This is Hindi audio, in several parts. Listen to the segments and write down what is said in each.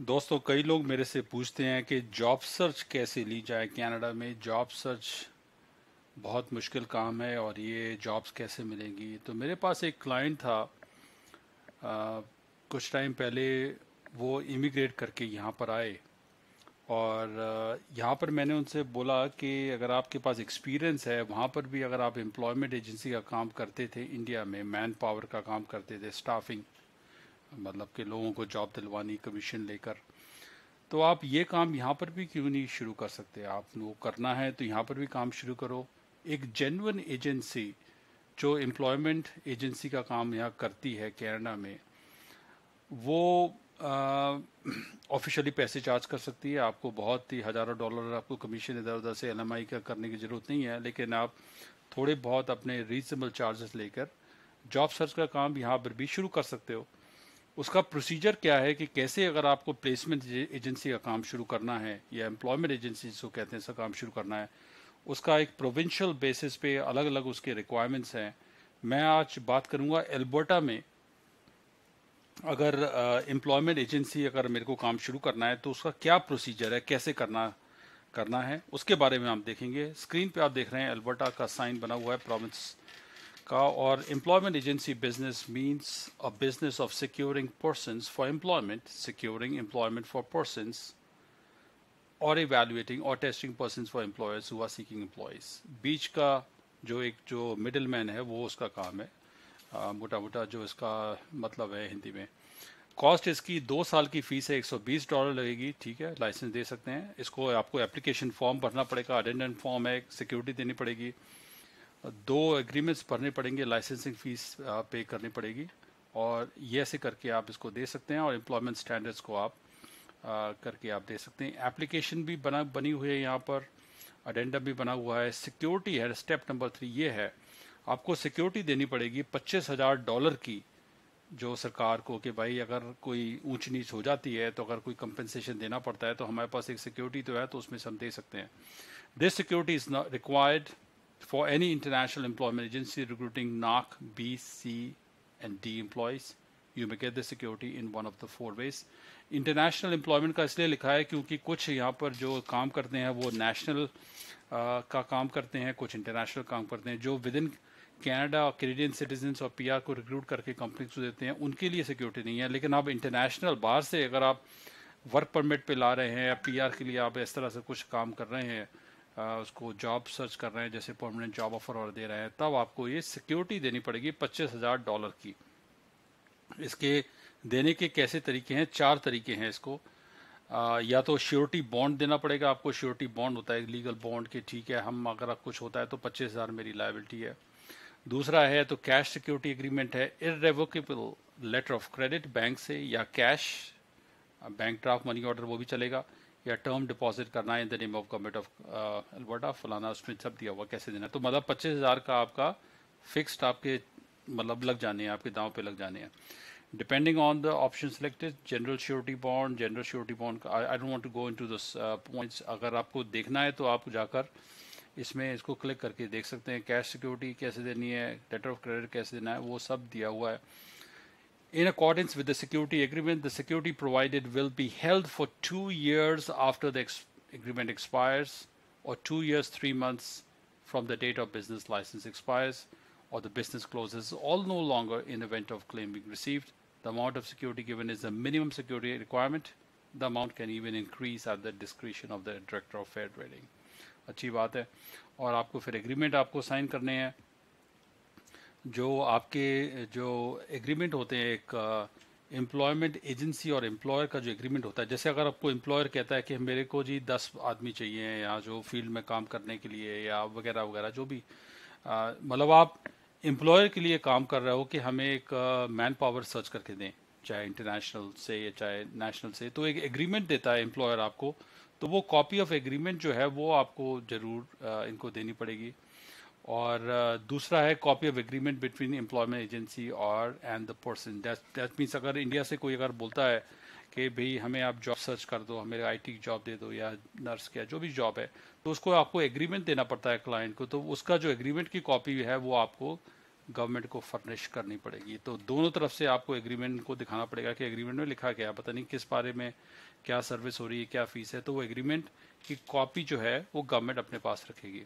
दोस्तों कई लोग मेरे से पूछते हैं कि जॉब सर्च कैसे ली जाए कनाडा में जॉब सर्च बहुत मुश्किल काम है और ये जॉब्स कैसे मिलेंगी तो मेरे पास एक क्लाइंट था आ, कुछ टाइम पहले वो इमिग्रेट करके यहाँ पर आए और यहाँ पर मैंने उनसे बोला कि अगर आपके पास एक्सपीरियंस है वहाँ पर भी अगर आप एम्प्लॉयमेंट एजेंसी का काम करते थे इंडिया में मैन पावर का काम करते थे स्टाफिंग मतलब कि लोगों को जॉब दिलवानी कमीशन लेकर तो आप ये काम यहाँ पर भी क्यों नहीं शुरू कर सकते आप वो करना है तो यहाँ पर भी काम शुरू करो एक जेनवन एजेंसी जो एम्प्लॉयमेंट एजेंसी का काम यहाँ करती है कैनेडा में वो ऑफिशियली पैसे चार्ज कर सकती है आपको बहुत ही हज़ारों डॉलर आपको कमीशन इधर उधर से एल का करने की ज़रूरत नहीं है लेकिन आप थोड़े बहुत अपने रीजनेबल चार्जेस लेकर जॉब सर्च का काम यहाँ पर भी शुरू कर सकते हो उसका प्रोसीजर क्या है कि कैसे अगर आपको प्लेसमेंट एजेंसी का काम शुरू करना है या एम्प्लॉयमेंट एजेंसी जिसको कहते हैं इसका काम शुरू करना है उसका एक प्रोविंशियल बेसिस पे अलग अलग उसके रिक्वायरमेंट्स हैं मैं आज बात करूंगा एल्बर्टा में अगर एम्प्लॉयमेंट एजेंसी अगर मेरे को काम शुरू करना है तो उसका क्या प्रोसीजर है कैसे करना करना है उसके बारे में हम देखेंगे स्क्रीन पे आप देख रहे हैं एल्बर्टा का साइन बना हुआ है province or employment agency business means a business of securing persons for employment, securing employment for persons, और evaluating और testing persons for employers who are seeking employees. बीच का जो एक जो मिडिल मैन है वो उसका काम है मोटा मोटा जो इसका मतलब है हिंदी में कॉस्ट इसकी दो साल की फीस है 120 डॉलर लगेगी ठीक है लाइसेंस दे सकते हैं इसको आपको एप्लीकेशन फॉर्म भरना पड़ेगा अटेंडेंट फॉर्म है सिक्योरिटी देनी पड़ेगी दो एग्रीमेंट्स भरने पड़ेंगे लाइसेंसिंग फीस पे करनी पड़ेगी और ये ऐसे करके आप इसको दे सकते हैं और एम्प्लॉयमेंट स्टैंडर्ड्स को आप आ, uh, करके आप दे सकते हैं एप्लीकेशन भी बना बनी हुई है यहाँ पर अडेंडम भी बना हुआ है सिक्योरिटी है स्टेप नंबर थ्री ये है आपको सिक्योरिटी देनी पड़ेगी पच्चीस हज़ार डॉलर की जो सरकार को कि भाई अगर कोई ऊंच नीच हो जाती है तो अगर कोई कंपनसेशन देना पड़ता है तो हमारे पास एक सिक्योरिटी तो है तो उसमें से हम दे सकते हैं this security is not required for any international employment agency recruiting NAC B, C, and D employees, you may get the security in one of the four ways. International employment का इसलिए लिखा है क्योंकि कुछ यहाँ पर जो काम करते हैं वो नेशनल का काम करते हैं कुछ इंटरनेशनल काम करते हैं जो विद इन और कैनेडियन सिटीजन और पीआर को रिक्रूट करके कंपनी को देते हैं उनके लिए सिक्योरिटी नहीं है लेकिन आप इंटरनेशनल बाहर से अगर आप वर्क परमिट पे ला रहे हैं या पीआर के लिए आप इस तरह से कुछ काम कर रहे हैं उसको जॉब सर्च कर रहे हैं जैसे परमानेंट जॉब ऑफर और दे रहे हैं तब आपको ये सिक्योरिटी देनी पड़ेगी पच्चीस हज़ार डॉलर की इसके देने के कैसे तरीके हैं चार तरीके हैं इसको आ, या तो श्योरिटी बॉन्ड देना पड़ेगा आपको श्योरिटी बॉन्ड होता है लीगल बॉन्ड के ठीक है हम अगर कुछ होता है तो पच्चीस हज़ार मेरी लाइबिलिटी है दूसरा है तो कैश सिक्योरिटी एग्रीमेंट है irrevocable letter of credit bank से या cash bank draft money order वो भी चलेगा या टर्म डिपॉजिट करना है in the name of government of Alberta फलाना उसमें सब दिया हुआ कैसे देना तो मतलब पच्चीस हज़ार का आपका फिक्स्ड आपके मतलब लग जाने हैं आपके दाव पे लग जाने हैं depending on the option selected general surety bond general surety bond I don't want to go into this points अगर आपको देखना है तो आप जाकर इसमें इसको क्लिक करके देख सकते हैं कैश सिक्योरिटी कैसे देनी है लेटर ऑफ क्रेडिट कैसे देना है वो सब दिया हुआ है in accordance with the security agreement, the security provided will be held for two years after the ex agreement expires, or two years, three months from the date of business license expires, or the business closes, all no longer in event of claim being received. The amount of security given is the minimum security requirement. The amount can even increase at the discretion of the director of fair trading. अच्छी बात है और आपको फिर एग्रीमेंट आपको साइन करने हैं जो आपके जो एग्रीमेंट होते हैं एक एम्प्लॉयमेंट uh, एजेंसी और एम्प्लॉयर का जो एग्रीमेंट होता है जैसे अगर आपको एम्प्लॉयर कहता है कि मेरे को जी दस आदमी चाहिए या जो फील्ड में काम करने के लिए या वगैरह वगैरह जो भी uh, मतलब आप एम्प्लॉयर के लिए काम कर रहे हो कि हमें एक मैन पावर सर्च करके दें चाहे इंटरनेशनल से या चाहे नेशनल से तो एक एग्रीमेंट देता है एम्प्लॉयर आपको तो वो कॉपी ऑफ एग्रीमेंट जो है वो आपको ज़रूर uh, इनको देनी पड़ेगी और दूसरा है copy of agreement between employment agency और and the person that means अगर इंडिया से कोई अगर बोलता है कि भाई हमें आप जॉब सर्च कर दो हमें आईटी की जॉब दे दो या नर्स क्या जो भी जॉब है तो उसको आपको एग्रीमेंट देना पड़ता है क्लाइंट को तो उसका जो एग्रीमेंट की कॉपी है वो आपको गवर्नमेंट को फर्निश करनी पड़ेगी तो दोनों तरफ से आपको एग्रीमेंट को दिखाना पड़ेगा कि एग्रीमेंट में लिखा गया पता नहीं किस बारे में क्या सर्विस हो रही है क्या फीस है तो वो एग्रीमेंट की कॉपी जो है वो गवर्नमेंट अपने पास रखेगी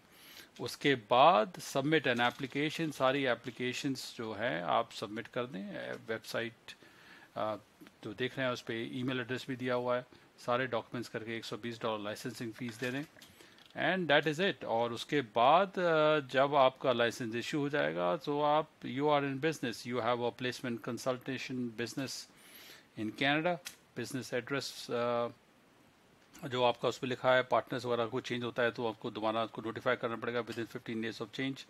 उसके बाद सबमिट एन एप्लीकेशन सारी एप्लीकेशंस जो हैं आप सबमिट कर दें वेबसाइट जो देख रहे हैं उस पर ईमेल एड्रेस भी दिया हुआ है सारे डॉक्यूमेंट्स करके 120 डॉलर लाइसेंसिंग फ़ीस दे दें एंड दैट इज़ इट और उसके बाद जब आपका लाइसेंस इशू हो जाएगा तो आप you are in business you have a placement consultation business in Canada business address जो आपका उस पर लिखा है पार्टनर्स वगैरह कोई चेंज होता है तो आपको दोबारा उसको नोटिफाई करना पड़ेगा within fifteen days of change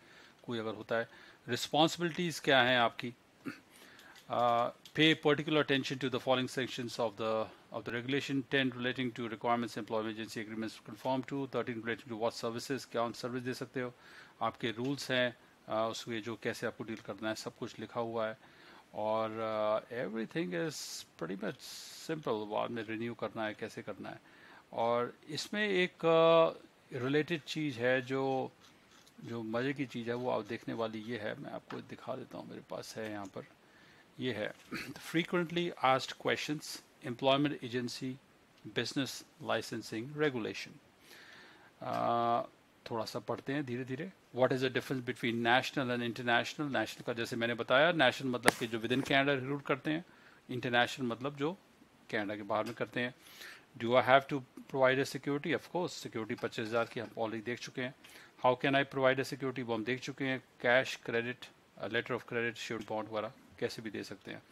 कोई अगर होता है रिस्पॉन्सिबिलिटीज़ क्या हैं आपकी pay particular attention to the following section of the of the regulation ten relating to requirements employment agency agreements confirm to thirteen relating to what services क्या ऑन सर्विस दे सकते हो आपके रूल्स हैं उसके जो कैसे आपको डील करना है सब कुछ लिखा हुआ है और everything is very much simple बाद में रिन्यू करना है कैसे करना है और इसमें एक रिलेटेड चीज़ है जो जो मज़े की चीज़ है वो आप देखने वाली ये है मैं आपको दिखा देता हूँ मेरे पास है यहाँ पर ये है frequently asked question employment agency business licensing regulation थोड़ा सा पढ़ते हैं धीरे धीरे what is the difference between national and international national का जैसे मैंने बताया नेशनल मतलब कि जो विद इन कैनेडा रिक्रूट करते हैं इंटरनेशनल मतलब जो कैनेडा के बाहर में करते हैं do I have to provide a security of course security 25000 की हम ऑलरेडी देख चुके हैं how can I provide a security वो हम देख चुके हैं credit credit letter of credit sure bond वगैरह कैसे भी दे सकते हैं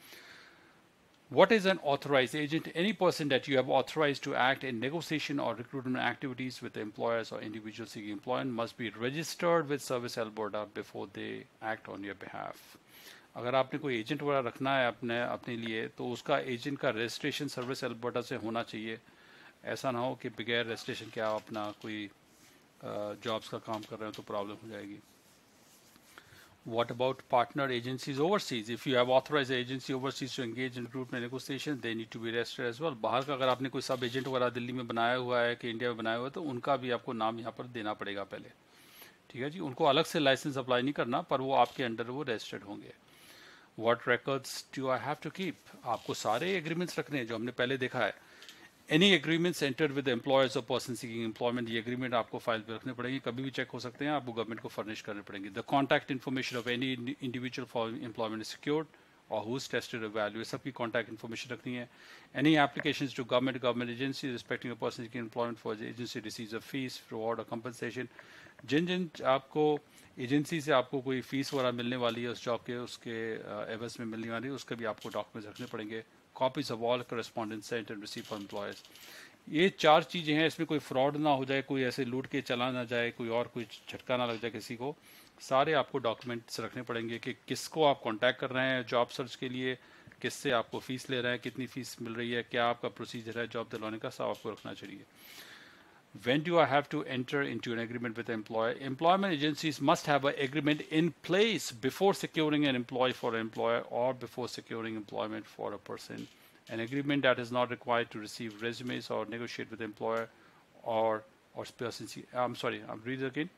What is an authorized agent? Any person that you have authorized to act in negotiation or recruitment activities with employers or individuals seeking employment must be registered with Service Alberta before they act on your behalf. अगर आपने कोई एजेंट वगैरह रखना है अपने अपने लिए तो उसका एजेंट का रजिस्ट्रेशन सर्विस एल्बर्टा से होना चाहिए ऐसा ना हो कि बगैर रजिस्ट्रेशन के आप अपना कोई जॉब्स का काम कर रहे हो तो प्रॉब्लम हो जाएगी What about partner agencies overseas? If you have authorized agency overseas to engage in recruitment negotiation, they need to be registered as well बाहर का अगर आपने कोई सब एजेंट वगैरह दिल्ली में बनाया हुआ है कि इंडिया में बनाया हुआ है तो उनका भी आपको नाम यहाँ पर देना पड़ेगा पहले ठीक है जी उनको अलग से लाइसेंस अप्लाई नहीं करना पर वो आपके अंडर वो रजिस्टर्ड होंगे what records do I have to keep? आपको सारे agreements रखने हैं जो हमने पहले देखा है. Any agreements entered with the employers or persons seeking employment, ये agreement आपको file पे रखने पड़ेंगे. कभी भी check हो सकते हैं. आपको government को furnish करने पड़ेंगे. The contact information of any individual for employment is secured. or who's tested or value सबकी contact information रखनी है any applications to government government agencies respecting a person seeking employment for agency receives a fees reward or compensation जिन जिन आपको एजेंसी से आपको कोई फीस वगैरह मिलने वाली है उस जॉब के उसके एवज में मिलने वाली है उसके भी आपको डॉक्यूमेंट्स रखने पड़ेंगे copies of all correspondent sent and receive for employers ये चार चीज़ें हैं इसमें कोई फ्रॉड ना हो जाए कोई ऐसे लूट के चला ना जाए कोई और कोई झटका ना लग जाए किसी को सारे आपको डॉक्यूमेंट्स रखने पड़ेंगे कि किसको आप कांटेक्ट कर रहे हैं जॉब सर्च के लिए किससे आपको फीस ले रहे हैं कितनी फीस मिल रही है क्या आपका प्रोसीजर है जॉब दिलाने का सब आपको रखना चाहिए when you I have to enter in to an agreement with employ employment agency must है agreement in place before securing an employ for employ और before securing employment for a person an agreement that is not required to receive resumes और नेगोशिएट विद एम्प्लॉयर और और persons I am sorry I read again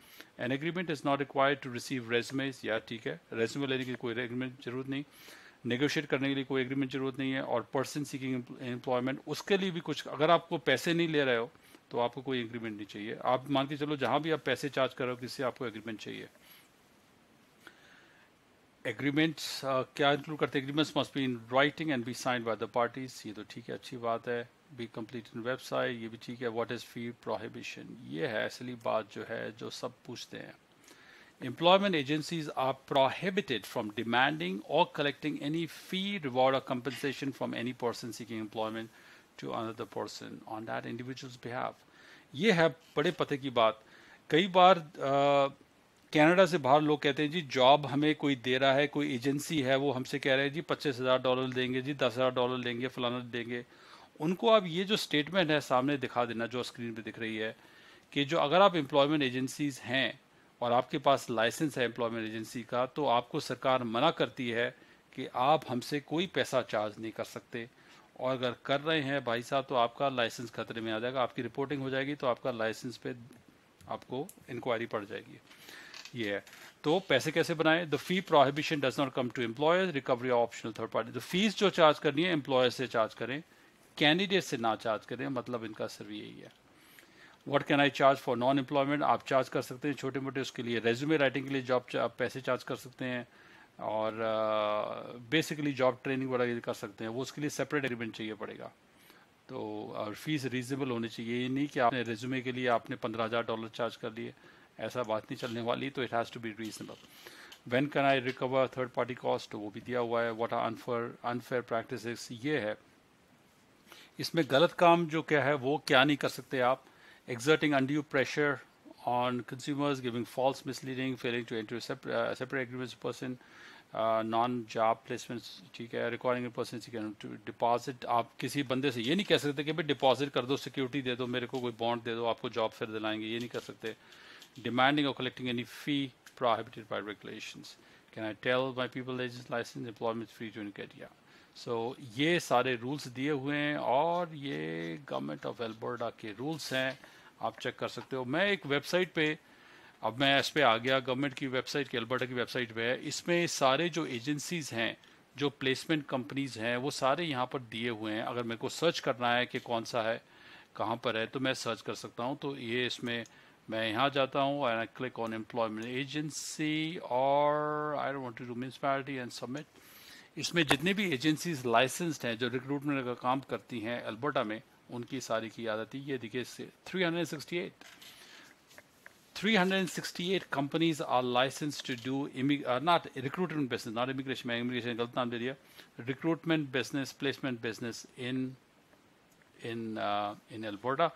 an agreement is not required to receive resumes या ठीक है रेजमे लेने की कोई एग्रीमेंट जरूरत नहीं नेगोशिएट करने के लिए कोई एग्रीमेंट जरूरत नहीं है और पर्सन सीकिंग एम्प्लॉयमेंट उसके लिए भी कुछ अगर आपको पैसे नहीं ले रहे हो तो आपको कोई एग्रीमेंट नहीं चाहिए आप मान के चलो जहां भी आप पैसे चार्ज कर रहे हो किससे आपको एग्रीमेंट चाहिए एग्रीमेंट uh, क्या इंक्लूड करते हैं agreements must be in writing and be sign by the parties ये तो ठीक है अच्छी बात है बी कम्प्लीट इन वेबसाइट ये भी ठीक है व्हाट इज़ फी प्रोहिबिशन ये है असली बात जो है जो सब पूछते हैं employment agencies are prohibited from demanding or collecting any fee, reward, or compensation from any person seeking employment to another person on that individual's behalf. ये है बड़े पते की बात कई बार कनाडा से बाहर लोग कहते हैं जी जॉब हमें कोई दे रहा है कोई एजेंसी है वो हमसे कह रहे हैं जी पच्चीस हज़ार डॉलर देंगे जी दस हज़ार डॉलर देंगे फलाना देंगे उनको आप ये जो स्टेटमेंट है सामने दिखा देना जो स्क्रीन पे दिख रही है कि जो अगर आप एम्प्लॉयमेंट एजेंसीज हैं और आपके पास लाइसेंस है एम्प्लॉयमेंट एजेंसी का तो आपको सरकार मना करती है कि आप हमसे कोई पैसा चार्ज नहीं कर सकते और अगर कर रहे हैं भाई साहब तो आपका लाइसेंस खतरे में आ जाएगा आपकी रिपोर्टिंग हो जाएगी तो आपका लाइसेंस पे आपको इंक्वायरी पड़ जाएगी ये yeah. तो पैसे कैसे बनाए the fee prohibition does not come to employ recovery optional third party तो फीस जो चार्ज करनी है एम्प्लॉयर से चार्ज करें कैंडिडेट से ना चार्ज करें मतलब इनका सिर्फ यही है what can I charge for non employment आप चार्ज कर सकते हैं छोटे मोटे उसके लिए रेज्यूमे राइटिंग के लिए जॉब आप पैसे चार्ज कर सकते हैं और बेसिकली जॉब ट्रेनिंग वगैरह कर सकते हैं वो उसके लिए सेपरेट एग्रीमेंट चाहिए पड़ेगा तो और फीस रीजनेबल होनी चाहिए ये नहीं कि आपने रेज्यूमे के लिए आपने पंद्रह हज़ार डॉलर चार्ज कर लिए ऐसा बात नहीं चलने वाली तो it has to be reasonable when can I recover third party cost वो भी दिया हुआ है what are unfair unfair practice ये है इसमें गलत काम जो क्या है वो क्या नहीं कर सकते आप exerting undue pressure on consumers giving false misleading failing to interpret agreement person non job placement ठीक है रिकॉर्डिंग पर्सन डिपॉजिट आप किसी बंदे से ये नहीं कह सकते कि भाई डिपॉजिट कर दो सिक्योरिटी दे दो मेरे को कोई बॉन्ड दे दो आपको जॉब फिर दिलाएंगे ये नहीं कर सकते डिमांडिंग और collecting any fee prohibited by regulation can I tell my people license employment free to in career so so, ये सारे रूल्स दिए हुए हैं और ये गवर्नमेंट ऑफ एल्बर्टा के रूल्स हैं आप चेक कर सकते हो मैं एक वेबसाइट पे अब मैं इस पर आ गया गवर्नमेंट की वेबसाइट की एल्बर्टा की वेबसाइट पे है इसमें सारे जो एजेंसीज हैं जो प्लेसमेंट कंपनीज हैं वो सारे यहाँ पर दिए हुए हैं अगर मेरे को सर्च करना है कि कौन सा है कहाँ पर है तो मैं सर्च कर सकता हूँ तो ये इसमें मैं यहाँ जाता हूँ I click on employment agency और I don't want to do municipality and submit इसमें जितनी भी एजेंसीज लाइसेंस्ड हैं जो रिक्रूटमेंट का काम करती हैं अल्बर्टा में उनकी सारी की आदत ये देखिए three hundred sixty eight 368 companies are licensed to do uh, recruitment business not immigration immigration, immigration गलत नाम दे दिया, recruitment business placement business in in in in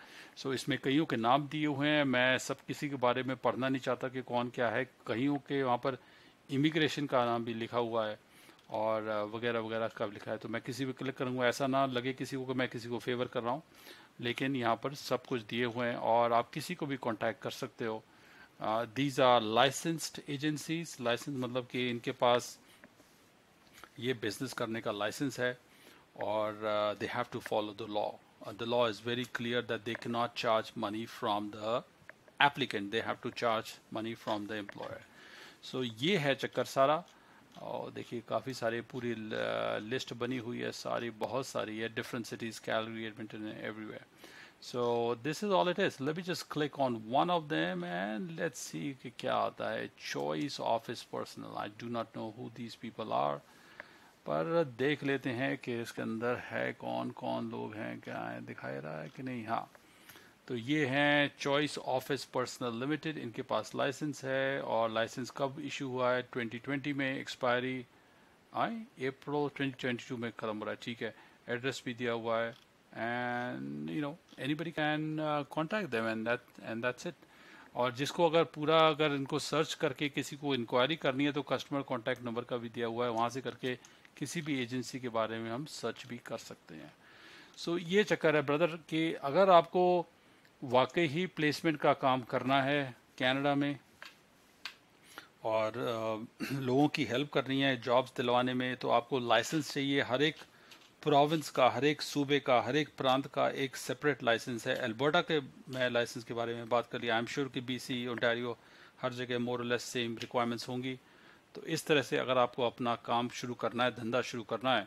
so uh, इसमें कईयों के नाम दिए हुए हैं मैं सब किसी के बारे में पढ़ना नहीं चाहता कि कौन क्या है कईयों के वहाँ पर इमिग्रेशन का नाम भी लिखा हुआ है और वगैरह वगैरह कब लिखा है तो मैं किसी पर क्लिक करूँगा ऐसा ना लगे किसी को कि मैं किसी को फेवर कर रहा हूँ लेकिन यहाँ पर सब कुछ दिए हुए हैं और आप किसी को भी कॉन्टैक्ट कर सकते हो these are licensed agencies license मतलब कि इनके पास ये बिजनेस करने का लाइसेंस है और they have to follow the law law is very clear that they can not charge money from the applicant they have to charge money from the employer so ये है चक्कर सारा और देखिए काफ़ी सारे पूरी लिस्ट बनी हुई है सारी बहुत सारी है different cities Calgary Edmonton everywhere so this is all it is let be just click on one of them and let's see कि क्या आता है choice office personal I do not know who these people are पर देख लेते हैं कि इसके अंदर है कौन कौन लोग हैं क्या है दिखाई रहा है कि नहीं हाँ तो ये हैं चॉइस ऑफिस पर्सनल लिमिटेड इनके पास लाइसेंस है और लाइसेंस कब इशू हुआ है 2020 में एक्सपायरी आई अप्रैल 2022 में ख़त्म हो रहा है ठीक है एड्रेस भी दिया हुआ है and you know anybody can contact them and that and that's it और जिसको अगर पूरा अगर इनको सर्च करके किसी को इंक्वायरी करनी है तो कस्टमर कॉन्टैक्ट नंबर का भी दिया हुआ है वहाँ से करके किसी भी एजेंसी के बारे में हम सर्च भी कर सकते हैं सो so, ये चक्कर है ब्रदर कि अगर आपको वाकई ही प्लेसमेंट का काम करना है कनाडा में और लोगों की हेल्प करनी है जॉब्स दिलवाने में तो आपको लाइसेंस चाहिए हर एक प्रोविंस का हर एक सूबे का हर एक प्रांत का एक सेपरेट लाइसेंस है अल्बर्टा के मैं लाइसेंस के बारे में बात कर लिया आई एम श्योर कि सी ओंटारियो हर जगह मोरलेस सेम रिक्वायरमेंट्स होंगी तो इस तरह से अगर आपको अपना काम शुरू करना है धंधा शुरू करना है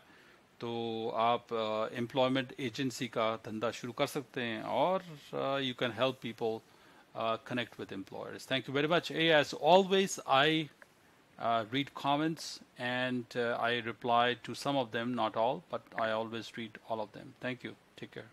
तो आप एम्प्लॉयमेंट uh, एजेंसी का धंधा शुरू कर सकते हैं और you can help people connect with employers thank you very much as always I read comments and I reply to some of them, not all, but I always read all of them. Thank you. Take care.